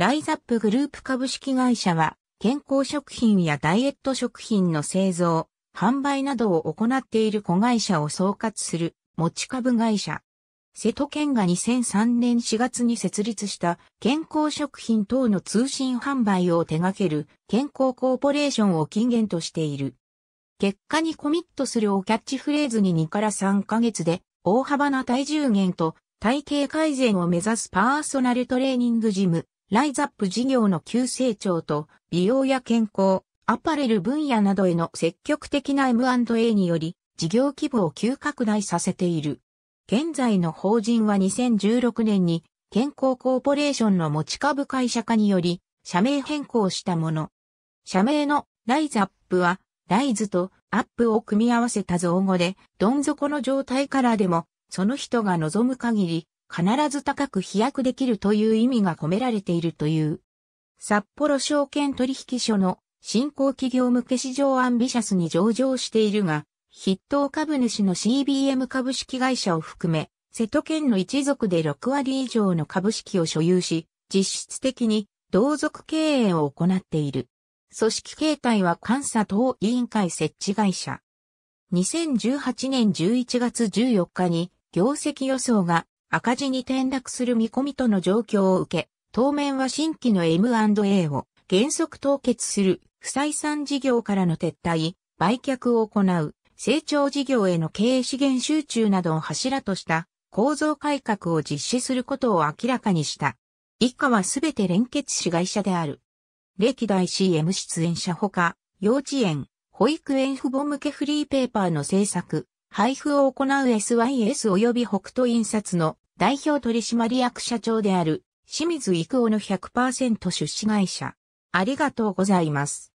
ライザップグループ株式会社は、健康食品やダイエット食品の製造、販売などを行っている子会社を総括する持ち株会社。瀬戸県が2003年4月に設立した健康食品等の通信販売を手掛ける健康コーポレーションを期源としている。結果にコミットするをキャッチフレーズに2から3ヶ月で大幅な体重減と体型改善を目指すパーソナルトレーニングジム、ライザップ事業の急成長と、美容や健康、アパレル分野などへの積極的な M&A により、事業規模を急拡大させている。現在の法人は2016年に、健康コーポレーションの持ち株会社化により、社名変更したもの。社名のライズアップは、ライズとアップを組み合わせた造語で、どん底の状態からでも、その人が望む限り、必ず高く飛躍できるという意味が込められているという。札幌証券取引所の新興企業向け市場アンビシャスに上場しているが、筆頭株主の CBM 株式会社を含め、瀬戸県の一族で6割以上の株式を所有し、実質的に同族経営を行っている。組織形態は監査等委員会設置会社。2018年11月14日に業績予想が赤字に転落する見込みとの状況を受け、当面は新規の M&A を原則凍結する不採算事業からの撤退、売却を行う、成長事業への経営資源集中などを柱とした構造改革を実施することを明らかにした。以下はすべて連結子会社である。歴代 CM 出演者ほか、幼稚園、保育園父母向けフリーペーパーの制作、配布を行う SYS 及び北斗印刷の代表取締役社長である清水育夫の100%出資会社。ありがとうございます。